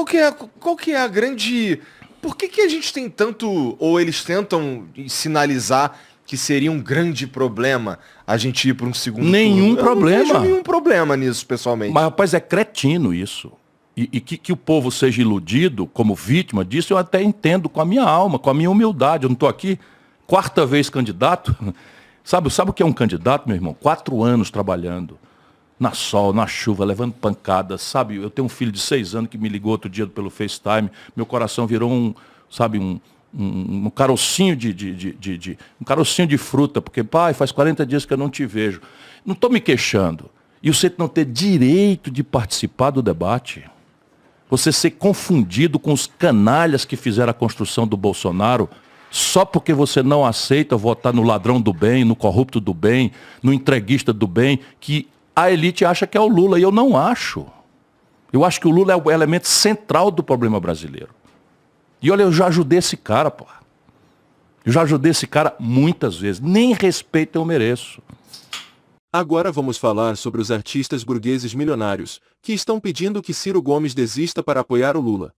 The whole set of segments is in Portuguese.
qual que é, qual que é a grande... Por que, que a gente tem tanto, ou eles tentam sinalizar que seria um grande problema a gente ir para um segundo nenhum turno. problema. Eu não vejo nenhum problema nisso, pessoalmente. Mas, rapaz, é cretino isso. E, e que, que, o povo seja iludido como vítima disso, eu até entendo com a minha alma, com a minha humildade. Eu não estou aqui, quarta vez candidato. Sabe, sabe o que é um candidato, meu irmão? Quatro anos trabalhando na sol, na chuva, levando pancadas, sabe? Eu tenho um filho de seis anos que me ligou outro dia pelo FaceTime, meu coração virou um, sabe, um, um, um carocinho de, de, de, de, um carocinho de fruta, porque, pai, faz 40 dias que eu não te vejo. Não estou me queixando. E você não ter direito de participar do debate, você ser confundido com os canalhas que fizeram a construção do Bolsonaro, só porque você não aceita votar no ladrão do bem, no corrupto do bem, no entreguista do bem, que a elite acha que é o Lula, e eu não acho. Eu acho que o Lula é o elemento central do problema brasileiro. E olha, eu já ajudei esse cara, pô. Eu já ajudei esse cara muitas vezes. Nem respeito eu mereço. Agora vamos falar sobre os artistas burgueses milionários, que estão pedindo que Ciro Gomes desista para apoiar o Lula.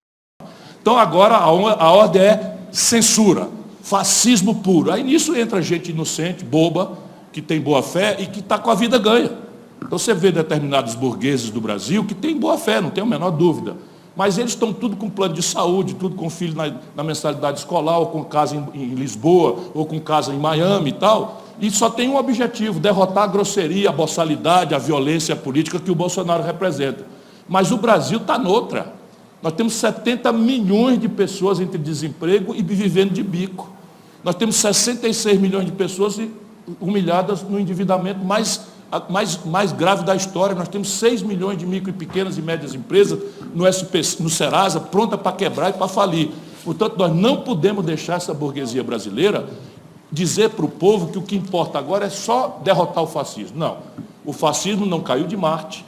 Então agora a, a ordem é censura, fascismo puro. Aí nisso entra gente inocente, boba, que tem boa fé e que está com a vida ganha. Então você vê determinados burgueses do Brasil que têm boa fé, não tem a menor dúvida. Mas eles estão tudo com plano de saúde, tudo com filho na, na mensalidade escolar, ou com casa em, em, Lisboa, ou com casa em Miami e tal. E só tem um objetivo, derrotar a grosseria, a boçalidade, a violência política que o Bolsonaro representa. Mas o Brasil está noutra. Nós temos 70 milhões de pessoas entre desemprego e vivendo de bico. Nós temos 66 milhões de pessoas humilhadas no endividamento mais mais, mais grave da história. Nós temos 6 milhões de micro e pequenas e médias empresas no, SP, no Serasa, pronta para quebrar e para falir. Portanto, nós não podemos deixar essa burguesia brasileira dizer para o povo que o que importa agora é só derrotar o fascismo. Não. O fascismo não caiu de Marte.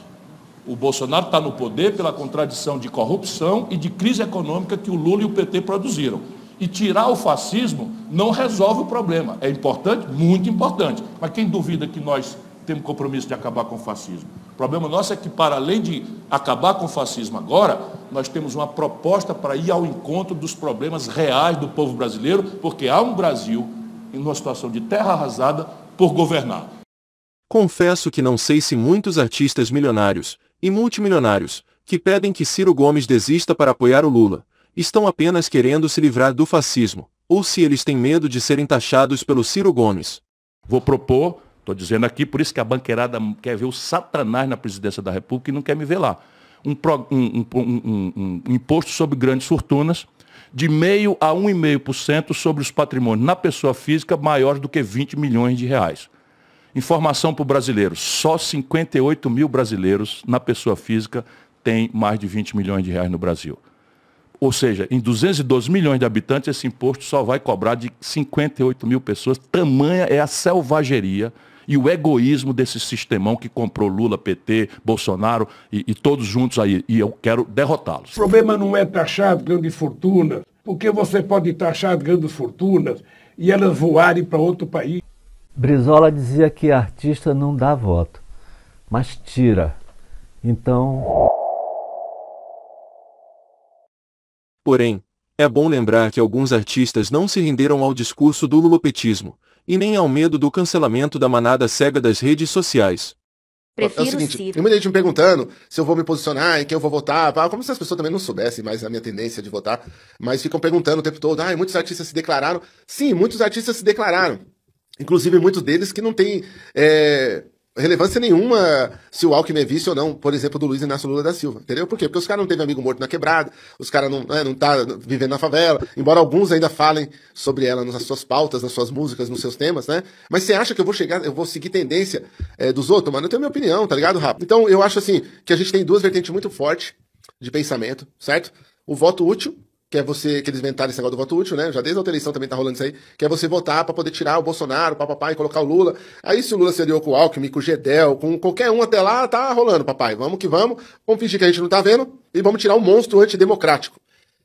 O Bolsonaro está no poder pela contradição de corrupção e de crise econômica que o Lula e o PT produziram. E tirar o fascismo não resolve o problema. É importante? Muito importante. Mas quem duvida que nós temos compromisso de acabar com o fascismo. O problema nosso é que, para além de acabar com o fascismo agora, nós temos uma proposta para ir ao encontro dos problemas reais do povo brasileiro, porque há um Brasil em uma situação de terra arrasada por governar. Confesso que não sei se muitos artistas milionários e multimilionários que pedem que Ciro Gomes desista para apoiar o Lula estão apenas querendo se livrar do fascismo, ou se eles têm medo de serem taxados pelo Ciro Gomes. Vou propor Estou dizendo aqui, por isso que a banqueirada quer ver o Satanás na presidência da República e não quer me ver lá. Um, pro, um, um, um imposto sobre grandes fortunas de meio a 1,5% sobre os patrimônios na pessoa física maiores do que 20 milhões de reais. Informação para o brasileiro: só 58 mil brasileiros na pessoa física têm mais de 20 milhões de reais no Brasil. Ou seja, em 212 milhões de habitantes, esse imposto só vai cobrar de 58 mil pessoas. Tamanha é a selvageria e o egoísmo desse sistemão que comprou Lula, PT, Bolsonaro e, e todos juntos aí. E eu quero derrotá-los. O problema não é taxar grandes fortunas, porque você pode taxar grandes fortunas e elas voarem para outro país. Brizola dizia que artista não dá voto, mas tira. Então. Porém, é bom lembrar que alguns artistas não se renderam ao discurso do lulopetismo, e nem ao medo do cancelamento da manada cega das redes sociais. Prefiro é o seguinte, Ciro. muita gente me perguntando se eu vou me posicionar, em quem eu vou votar, como se as pessoas também não soubessem mais a minha tendência de votar, mas ficam perguntando o tempo todo, ah, muitos artistas se declararam. Sim, muitos artistas se declararam. Inclusive muitos deles que não têm é, relevância nenhuma se o Alckmin é vice ou não, por exemplo, do Luiz Inácio Lula da Silva. Entendeu? Por quê? Porque os caras não teve amigo morto na quebrada, os caras não, né, não tá vivendo na favela, embora alguns ainda falem sobre ela nas suas pautas, nas suas músicas, nos seus temas, né? Mas você acha que eu vou chegar, eu vou seguir tendência é, dos outros? Mano, eu tenho minha opinião, tá ligado, Rafa? Então eu acho assim que a gente tem duas vertentes muito fortes de pensamento, certo? O voto útil que é você, que eles inventaram esse negócio do voto útil, né? Já desde a outra eleição também tá rolando isso aí, que é você votar para poder tirar o Bolsonaro, papapá, e colocar o Lula. Aí se o Lula se aliou com o Alckmin, com o Gedel, com qualquer um até lá, tá rolando, papai. Vamos que vamos, vamos fingir que a gente não tá vendo e vamos tirar o um monstro antidemocrático.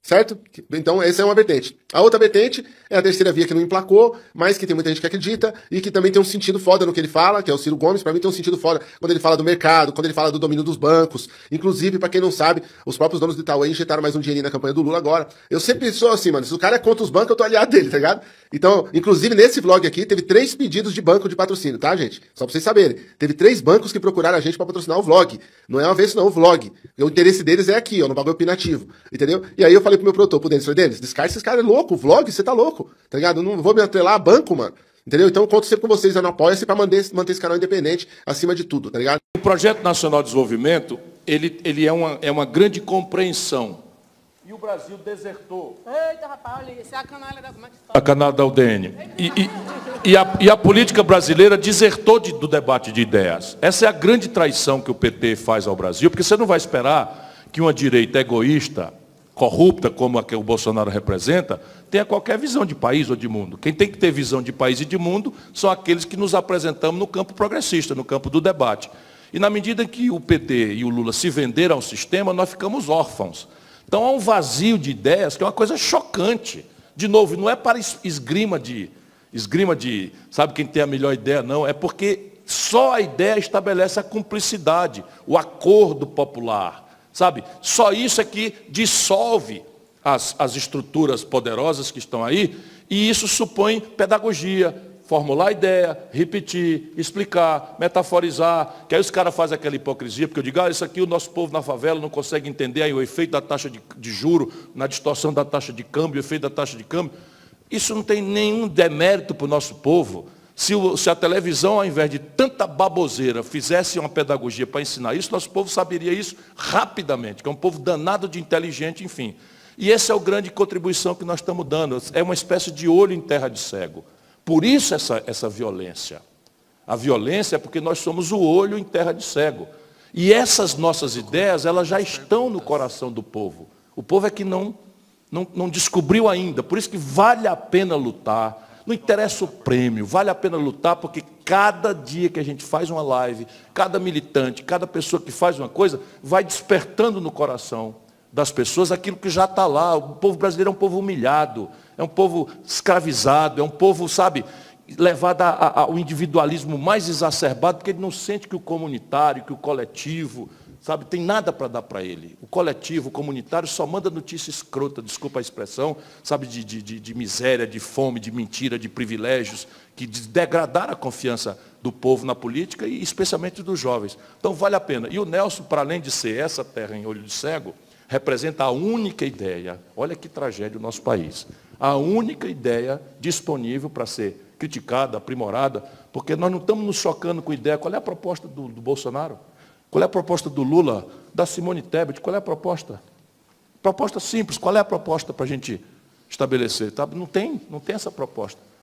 Certo? Então, essa é uma vertente. A outra vertente é a terceira via que não emplacou, mas que tem muita gente que acredita e que também tem um sentido foda no que ele fala, que é o Ciro Gomes. Para mim, tem um sentido foda quando ele fala do mercado, quando ele fala do domínio dos bancos. Inclusive, para quem não sabe, os próprios donos do Itaú injetaram mais um dinheirinho na campanha do Lula agora. Eu sempre sou assim, mano. Se o cara é contra os bancos, eu tô aliado dele, tá ligado? Então, inclusive, nesse vlog aqui, teve três pedidos de banco de patrocínio, tá, gente? Só pra vocês saberem. Teve três bancos que procuraram a gente para patrocinar o vlog. Não é uma vez, não, o vlog. O interesse deles é aqui, ó, no bagulho opinativo. Entendeu? E aí eu falei, falei pro meu produtor, pro Denis, falei, Denis, esse esses caras é louco, vlog, você tá louco, tá ligado? Eu não vou me atrelar a banco, mano. Entendeu? Então, conto sempre com vocês eu não Apoia-se para manter, manter esse canal independente acima de tudo, tá ligado? O Projeto Nacional de Desenvolvimento, ele, ele é, uma, é uma grande compreensão. E o Brasil desertou. Eita, rapaz, olha, isso é a canalha da... Como é que a canalha da UDN. E, e, e, a, e a política brasileira desertou de, do debate de ideias. Essa é a grande traição que o PT faz ao Brasil, porque você não vai esperar que uma direita egoísta corrupta como a que o Bolsonaro representa, tenha qualquer visão de país ou de mundo. Quem tem que ter visão de país e de mundo são aqueles que nos apresentamos no campo progressista, no campo do debate. E na medida que o PT e o Lula se venderam ao sistema, nós ficamos órfãos. Então há um vazio de ideias que é uma coisa chocante. De novo, não é para esgrima de esgrima de, sabe quem tem a melhor ideia, não, é porque só a ideia estabelece a cumplicidade, o acordo popular Sabe? Só isso é que dissolve as, as estruturas poderosas que estão aí, e isso supõe pedagogia, formular ideia, repetir, explicar, metaforizar, que aí os caras fazem aquela hipocrisia, porque eu digo, ah, isso aqui o nosso povo na favela não consegue entender aí o efeito da taxa de, de juro, na distorção da taxa de câmbio, o efeito da taxa de câmbio. Isso não tem nenhum demérito para o nosso povo. Se, o, se, a televisão, ao invés de tanta baboseira, fizesse uma pedagogia para ensinar isso, nosso povo saberia isso rapidamente, que é um povo danado de inteligente, enfim. E essa é a grande contribuição que nós estamos dando. É uma espécie de olho em terra de cego. Por isso essa, essa violência. A violência é porque nós somos o olho em terra de cego. E essas nossas ideias, elas já estão no coração do povo. O povo é que não, não, não descobriu ainda. Por isso que vale a pena lutar não interessa o prêmio, vale a pena lutar, porque cada dia que a gente faz uma live, cada militante, cada pessoa que faz uma coisa, vai despertando no coração das pessoas aquilo que já está lá. O povo brasileiro é um povo humilhado, é um povo escravizado, é um povo, sabe, levado a, a, ao individualismo mais exacerbado, porque ele não sente que o comunitário, que o coletivo, sabe, tem nada para dar para ele. O coletivo, o comunitário, só manda notícia escrota, desculpa a expressão, sabe, de, de, de miséria, de fome, de mentira, de privilégios, que degradaram a confiança do povo na política e especialmente dos jovens. Então vale a pena. E o Nelson, para além de ser essa terra em olho de cego, representa a única ideia, olha que tragédia o nosso país, a única ideia disponível para ser criticada, aprimorada, porque nós não estamos nos chocando com ideia. Qual é a proposta do, do Bolsonaro? Qual é a proposta do Lula, da Simone Tebet? Qual é a proposta? Proposta simples, qual é a proposta para a gente estabelecer? Tá? Não tem, não tem essa proposta.